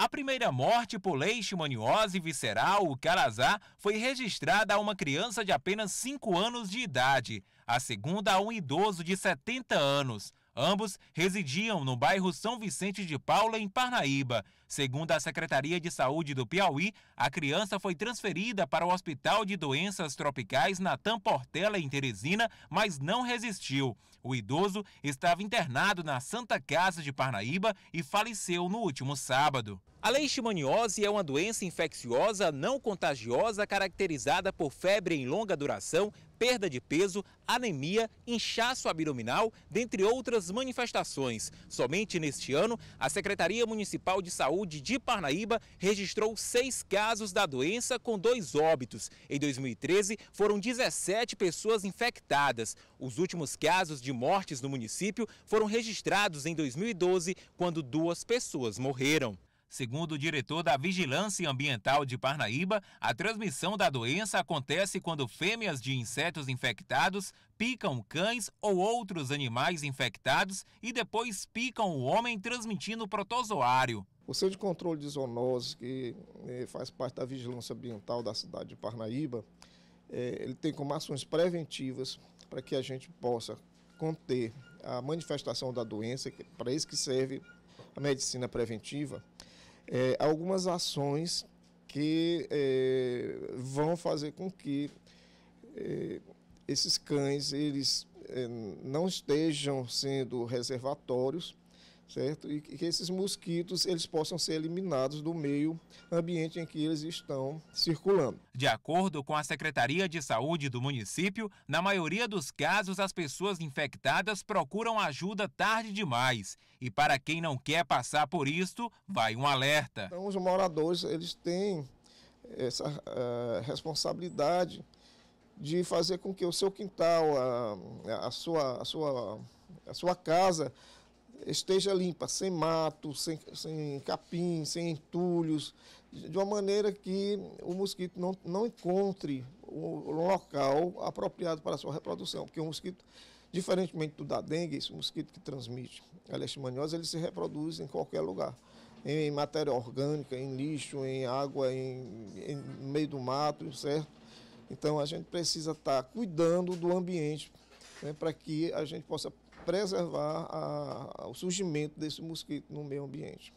A primeira morte por leishmaniose visceral, o carazá, foi registrada a uma criança de apenas 5 anos de idade, a segunda a um idoso de 70 anos. Ambos residiam no bairro São Vicente de Paula, em Parnaíba, Segundo a Secretaria de Saúde do Piauí, a criança foi transferida para o Hospital de Doenças Tropicais Natan Portela, em Teresina, mas não resistiu. O idoso estava internado na Santa Casa de Parnaíba e faleceu no último sábado. A leishmaniose é uma doença infecciosa não contagiosa caracterizada por febre em longa duração, perda de peso, anemia, inchaço abdominal, dentre outras manifestações. Somente neste ano, a Secretaria Municipal de Saúde Saúde de Parnaíba registrou seis casos da doença, com dois óbitos. Em 2013, foram 17 pessoas infectadas. Os últimos casos de mortes no município foram registrados em 2012, quando duas pessoas morreram. Segundo o diretor da Vigilância Ambiental de Parnaíba, a transmissão da doença acontece quando fêmeas de insetos infectados picam cães ou outros animais infectados e depois picam o homem transmitindo protozoário. O Centro de Controle de Zoonoses, que eh, faz parte da Vigilância Ambiental da cidade de Parnaíba, eh, ele tem como ações preventivas para que a gente possa conter a manifestação da doença, para isso que serve a medicina preventiva é, algumas ações que é, vão fazer com que é, esses cães eles é, não estejam sendo reservatórios certo? E que esses mosquitos eles possam ser eliminados do meio ambiente em que eles estão circulando. De acordo com a Secretaria de Saúde do município, na maioria dos casos as pessoas infectadas procuram ajuda tarde demais. E para quem não quer passar por isto, vai um alerta. Então os moradores eles têm essa uh, responsabilidade de fazer com que o seu quintal, a, a sua, a sua, a sua casa esteja limpa, sem mato, sem, sem capim, sem entulhos, de uma maneira que o mosquito não, não encontre o local apropriado para a sua reprodução, porque o mosquito, diferentemente do da dengue, esse mosquito que transmite a leishmaniose, ele se reproduz em qualquer lugar, em matéria orgânica, em lixo, em água, em, em meio do mato, certo? Então a gente precisa estar tá cuidando do ambiente né, para que a gente possa preservar a, o surgimento desse mosquito no meio ambiente.